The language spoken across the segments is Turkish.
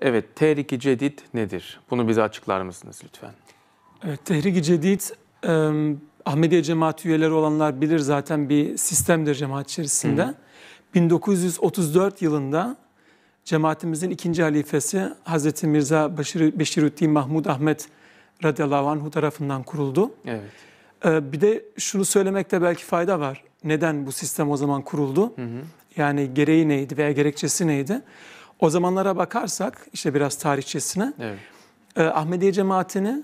Evet, tehriki cedid nedir? Bunu bize açıklar mısınız lütfen? Evet, tehriki cedid e, Ahmediye cemaat üyeleri olanlar bilir zaten bir sistemdir cemaat içerisinde. Hı. 1934 yılında cemaatimizin ikinci halifesi Hz. Mirza Beşir, Beşirüddin Mahmud Ahmet radıyallahu anhu tarafından kuruldu. Evet. Ee, bir de şunu söylemekte belki fayda var. Neden bu sistem o zaman kuruldu? Hı hı. Yani gereği neydi veya gerekçesi neydi? O zamanlara bakarsak işte biraz tarihçesine evet. e, Ahmediye cemaatini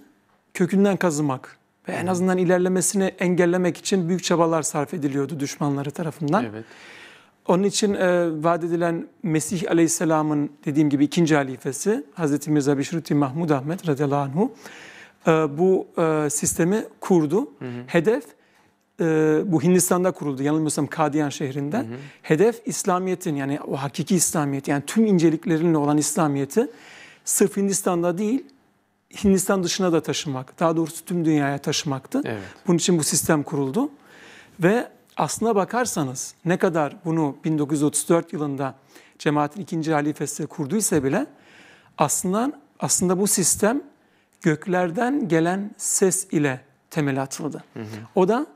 kökünden kazımak ve en azından ilerlemesini engellemek için büyük çabalar sarf ediliyordu düşmanları tarafından. Evet. Onun için e, vaat edilen Mesih Aleyhisselam'ın dediğim gibi ikinci halifesi Hazreti Mirza Bişruti Mahmud Ahmet radıyallahu anhu e, bu e, sistemi kurdu. Hı hı. Hedef e, bu Hindistan'da kuruldu yanılmıyorsam Kadiyan şehrinde. Hı hı. Hedef İslamiyet'in yani o hakiki İslamiyet yani tüm inceliklerinle olan İslamiyet'i sırf Hindistan'da değil Hindistan dışına da taşımak. Daha doğrusu tüm dünyaya taşımaktı. Evet. Bunun için bu sistem kuruldu. Ve aslına bakarsanız ne kadar bunu 1934 yılında cemaatin ikinci halifesi kurduysa bile aslında aslında bu sistem göklerden gelen ses ile temel atıldı. Hı hı. O da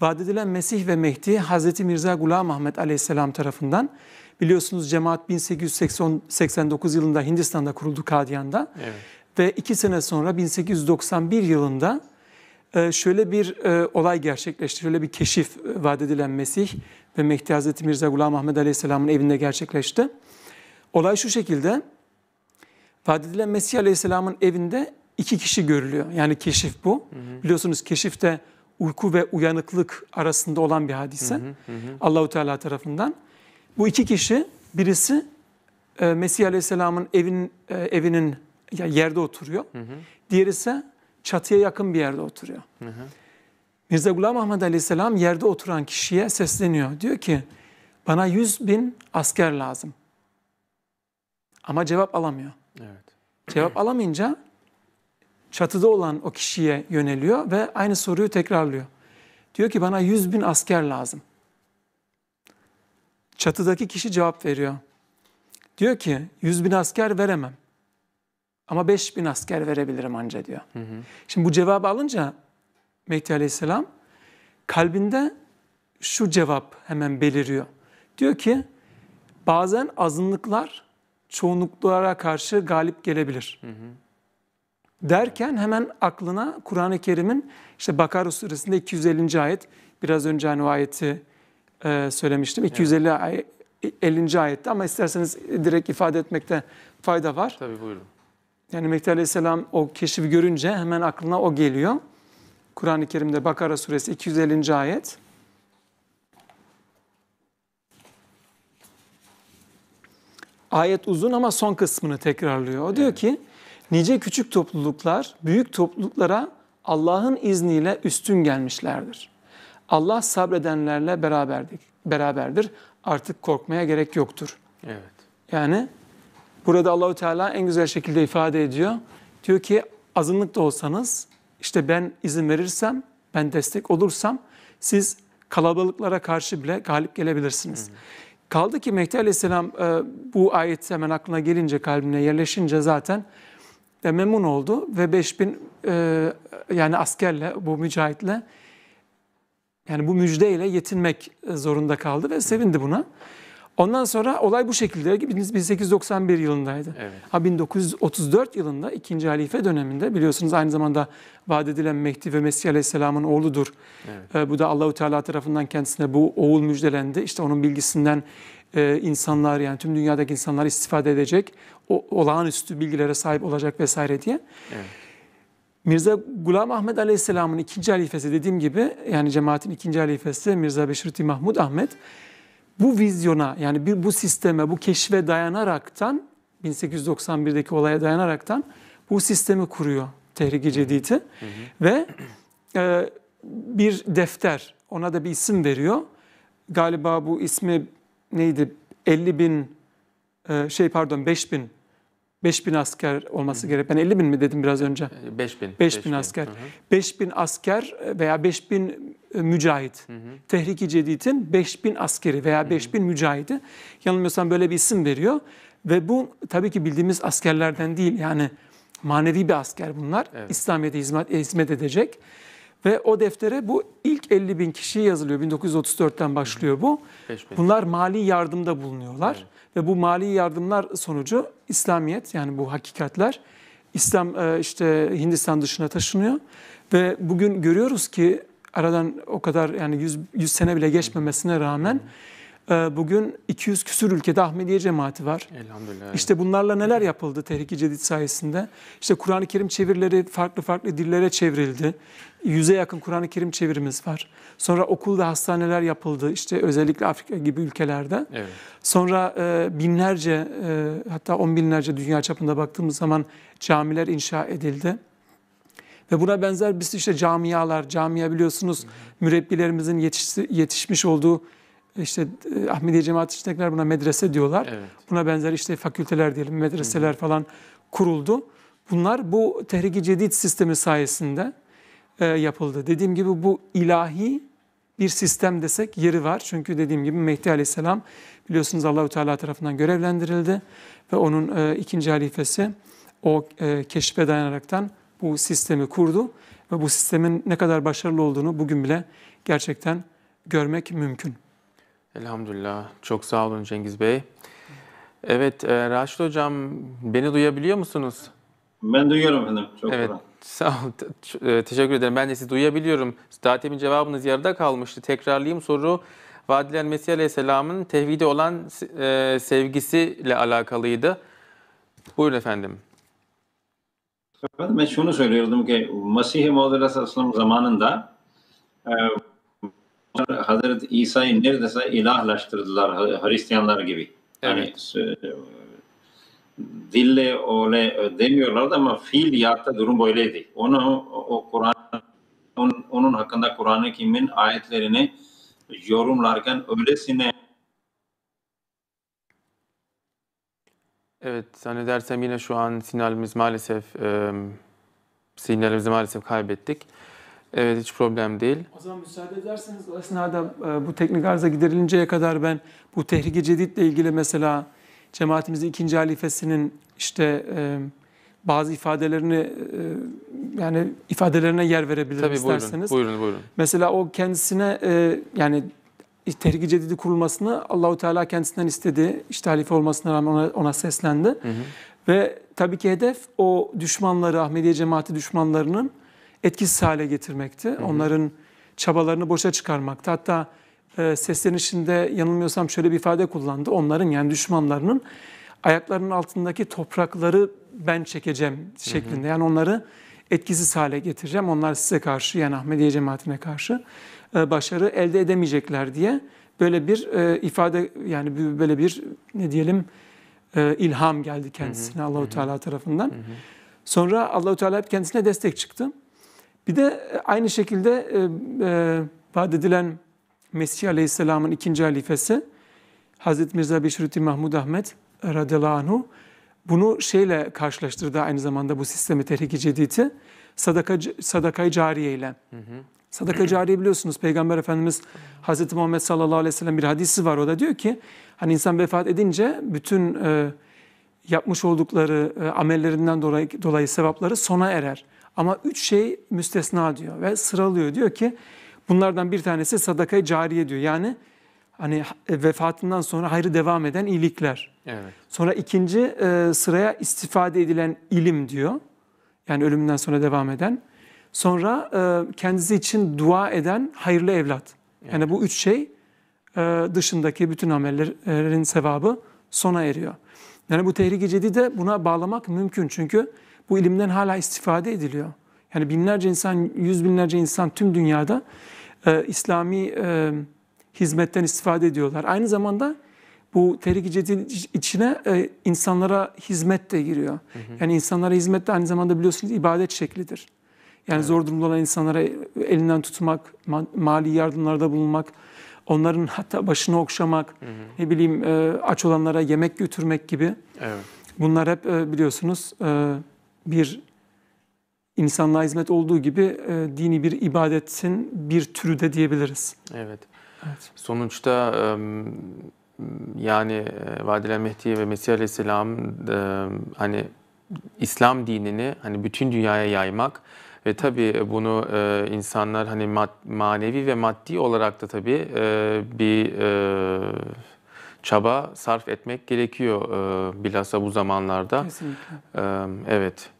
vaat edilen Mesih ve Mehdi Hz. Mirza Gulam Ahmet Aleyhisselam tarafından biliyorsunuz cemaat 1889 yılında Hindistan'da kuruldu Kadiyan'da evet. ve iki sene sonra 1891 yılında e, şöyle bir e, olay gerçekleşti. Şöyle bir keşif e, vaat edilen Mesih ve Mehdi Hazreti Mirza Gulam Ahmet Aleyhisselam'ın evinde gerçekleşti. Olay şu şekilde, vaat edilen Mesih Aleyhisselam'ın evinde iki kişi görülüyor. Yani keşif bu. Hı hı. Biliyorsunuz keşifte uyku ve uyanıklık arasında olan bir hadise. Allahu Teala tarafından. Bu iki kişi birisi e, Mesih Aleyhisselam'ın evin e, evinin ya yerde oturuyor. Hı hı. Diğeri ise çatıya yakın bir yerde oturuyor. Hı hı. Mirza Gulam Ahmed Aleyhisselam yerde oturan kişiye sesleniyor. Diyor ki bana yüz bin asker lazım. Ama cevap alamıyor. Evet. Cevap alamayınca çatıda olan o kişiye yöneliyor ve aynı soruyu tekrarlıyor. Diyor ki bana 100 bin asker lazım. Çatıdaki kişi cevap veriyor. Diyor ki 100 bin asker veremem. Ama 5 bin asker verebilirim anca diyor. Hı hı. Şimdi bu cevabı alınca Mehdi Aleyhisselam kalbinde şu cevap hemen beliriyor. Diyor ki bazen azınlıklar çoğunluklara karşı galip gelebilir. Hı hı derken hemen aklına Kur'an-ı Kerim'in işte Bakara suresinde 250. ayet biraz önce hani o ayeti e, söylemiştim. 250 evet. ay, 50. ayette ama isterseniz direkt ifade etmekte fayda var. Tabii buyurun. Yani Mehdi Aleyhisselam o keşifi görünce hemen aklına o geliyor. Kur'an-ı Kerim'de Bakara suresi 250. ayet. Ayet uzun ama son kısmını tekrarlıyor. O diyor evet. ki nice küçük topluluklar büyük topluluklara Allah'ın izniyle üstün gelmişlerdir. Allah sabredenlerle beraberdir. beraberdir. Artık korkmaya gerek yoktur. Evet. Yani burada Allahu Teala en güzel şekilde ifade ediyor. Diyor ki azınlık da olsanız işte ben izin verirsem, ben destek olursam siz kalabalıklara karşı bile galip gelebilirsiniz. Hmm. Kaldı ki Mehdi Aleyhisselam e, bu ayet hemen aklına gelince, kalbine yerleşince zaten ve memnun oldu ve 5000 e, yani askerle bu mücahitle yani bu müjdeyle yetinmek zorunda kaldı ve sevindi buna. Ondan sonra olay bu şekilde 1891 yılındaydı. Evet. Ha 1934 yılında ikinci halife döneminde biliyorsunuz aynı zamanda vaat edilen Mehdi ve Mesih Aleyhisselam'ın oğludur. Evet. Ee, bu da Allahu Teala tarafından kendisine bu oğul müjdelendi. İşte onun bilgisinden e, insanlar yani tüm dünyadaki insanlar istifade edecek, o, olağanüstü bilgilere sahip olacak vesaire diye. Evet. Mirza Gulam Ahmet Aleyhisselam'ın ikinci halifesi dediğim gibi yani cemaatin ikinci halifesi Mirza Beşirti Mahmud Ahmet bu vizyona yani bir bu sisteme bu keşfe dayanaraktan 1891'deki olaya dayanaraktan bu sistemi kuruyor Tehriki Cedid'i ve e, bir defter ona da bir isim veriyor. Galiba bu ismi neydi 50 bin e, şey pardon 5 bin 5 bin asker olması hmm. gerek. Ben 50 bin mi dedim biraz önce? 5 e, bin. 5 bin, bin asker. 5 bin asker veya 5 bin e, mücahit. Hı hı. Tehriki Cedid'in 5 bin askeri veya 5 bin mücahidi. Yanılmıyorsam böyle bir isim veriyor. Ve bu tabii ki bildiğimiz askerlerden değil. Yani manevi bir asker bunlar. Evet. İslamiyet'e hizmet, hizmet edecek. Ve o deftere bu ilk 50 bin kişi yazılıyor. 1934'ten başlıyor bu. Bunlar mali yardımda bulunuyorlar. Ve bu mali yardımlar sonucu İslamiyet yani bu hakikatler İslam e, işte Hindistan dışına taşınıyor. Ve bugün görüyoruz ki aradan o kadar yani 100, 100 sene bile geçmemesine rağmen... Ee, bugün 200 küsür ülkede Ahmediye cemaati var. Elhamdülillah. İşte bunlarla neler yapıldı Tehlike Cedid sayesinde? İşte Kur'an-ı Kerim çevirileri farklı farklı dillere çevrildi. Yüze yakın Kur'an-ı Kerim çevirimiz var. Sonra okulda hastaneler yapıldı. İşte özellikle Afrika gibi ülkelerde. Evet. Sonra e, binlerce e, hatta on binlerce dünya çapında baktığımız zaman camiler inşa edildi. Ve buna benzer biz işte camialar, camia biliyorsunuz mürebbilerimizin yetiş, yetişmiş olduğu işte e, Ahmediye Cemaat için buna medrese diyorlar. Evet. Buna benzer işte fakülteler diyelim, medreseler Hı. falan kuruldu. Bunlar bu Tehrîg-i cedid sistemi sayesinde e, yapıldı. Dediğim gibi bu ilahi bir sistem desek yeri var. Çünkü dediğim gibi Mehdi Aleyhisselam biliyorsunuz Allahu Teala tarafından görevlendirildi ve onun e, ikinci halifesi o e, keşfe dayanaraktan bu sistemi kurdu ve bu sistemin ne kadar başarılı olduğunu bugün bile gerçekten görmek mümkün. Elhamdülillah. Çok sağ olun Cengiz Bey. Evet e, Raşit Hocam beni duyabiliyor musunuz? Ben duyuyorum efendim. Çok evet. Sağ olun. E, teşekkür ederim. Ben de sizi duyabiliyorum. Zaten cevabınız yarıda kalmıştı. Tekrarlayayım soru. Vadiler Mesih Aleyhisselam'ın tevhidi olan e, sevgisiyle alakalıydı. Buyurun efendim. Efendim ben şunu söylüyordum ki Mesih-i Muhammed zamanında e, Hazreti İsa'yı neredeyse ilahlaştırdılar Hristiyanlar gibi. Yani, dille öyle demiyorlardı ama fiiliyatta durum böyleydi. Onu o Kur'an onun, onun hakkında Kur'an-ı Kerim'in ayetlerini yorumlarken öylesine Evet zannedersem yine şu an sinyalimiz maalesef e, sinyalimizi maalesef kaybettik. Evet hiç problem değil. O zaman müsaade ederseniz o esnada e, bu teknik arıza giderilinceye kadar ben bu tehlike cedidle ilgili mesela cemaatimizin ikinci halifesinin işte e, bazı ifadelerini e, yani ifadelerine yer verebilirim Tabii, isterseniz. Buyurun, buyurun buyurun. Mesela o kendisine e, yani tehlike cedidi kurulmasını Allahu Teala kendisinden istedi. İşte halife olmasına rağmen ona, ona seslendi. Hı hı. Ve tabii ki hedef o düşmanları, Ahmediye cemaati düşmanlarının etkisiz hale getirmekti. Hı hı. Onların çabalarını boşa çıkarmaktı. Hatta e, seslenişinde yanılmıyorsam şöyle bir ifade kullandı. Onların yani düşmanlarının ayaklarının altındaki toprakları ben çekeceğim şeklinde. Hı hı. Yani onları etkisiz hale getireceğim. Onlar size karşı yani Ahmediye cemaatine karşı e, başarı elde edemeyecekler diye böyle bir e, ifade yani böyle bir ne diyelim e, ilham geldi kendisine Allahu Teala tarafından. Hı hı. Sonra Allahu Teala hep kendisine destek çıktı. Bir de e, aynı şekilde e, e, vaat edilen Mesih Aleyhisselam'ın ikinci halifesi Hazreti Mirza Beşirüddin Mahmud Ahmet radıyallahu anhu bunu şeyle karşılaştırdı aynı zamanda bu sistemi tehlike cedidi sadaka, sadakayı cariye ile. Hı Sadaka cariye biliyorsunuz Peygamber Efendimiz Hazreti Muhammed sallallahu aleyhi ve sellem bir hadisi var. O da diyor ki hani insan vefat edince bütün e, yapmış oldukları e, amellerinden dolayı, dolayı sevapları sona erer. Ama üç şey müstesna diyor ve sıralıyor. Diyor ki bunlardan bir tanesi sadaka'yı cariye diyor. Yani hani vefatından sonra hayrı devam eden iyilikler. Evet. Sonra ikinci e, sıraya istifade edilen ilim diyor. Yani ölümünden sonra devam eden. Sonra e, kendisi için dua eden hayırlı evlat. Yani, yani bu üç şey e, dışındaki bütün amellerin sevabı sona eriyor. Yani bu tehlike cedi de buna bağlamak mümkün. Çünkü bu ilimden hala istifade ediliyor. Yani binlerce insan, yüz binlerce insan tüm dünyada e, İslami e, hizmetten istifade ediyorlar. Aynı zamanda bu tehlike cedid içine e, insanlara hizmet de giriyor. Hı hı. Yani insanlara hizmet de aynı zamanda biliyorsunuz ibadet şeklidir. Yani evet. zor durumda olan insanlara elinden tutmak, mali yardımlarda bulunmak, onların hatta başını okşamak, hı hı. ne bileyim e, aç olanlara yemek götürmek gibi. Evet. Bunlar hep e, biliyorsunuz e, bir insanlığa hizmet olduğu gibi e, dini bir ibadetin bir türü de diyebiliriz. Evet. evet. Sonuçta yani e, Vadile Mehdi ve Mesih Aleyhisselam hani İslam dinini hani bütün dünyaya yaymak ve tabii bunu e, insanlar hani mad, manevi ve maddi olarak da tabii e, bir e, çaba sarf etmek gerekiyor e, bilhassa bu zamanlarda. Kesinlikle. E, evet.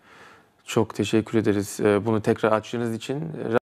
Çok teşekkür ederiz ee, bunu tekrar açtığınız için.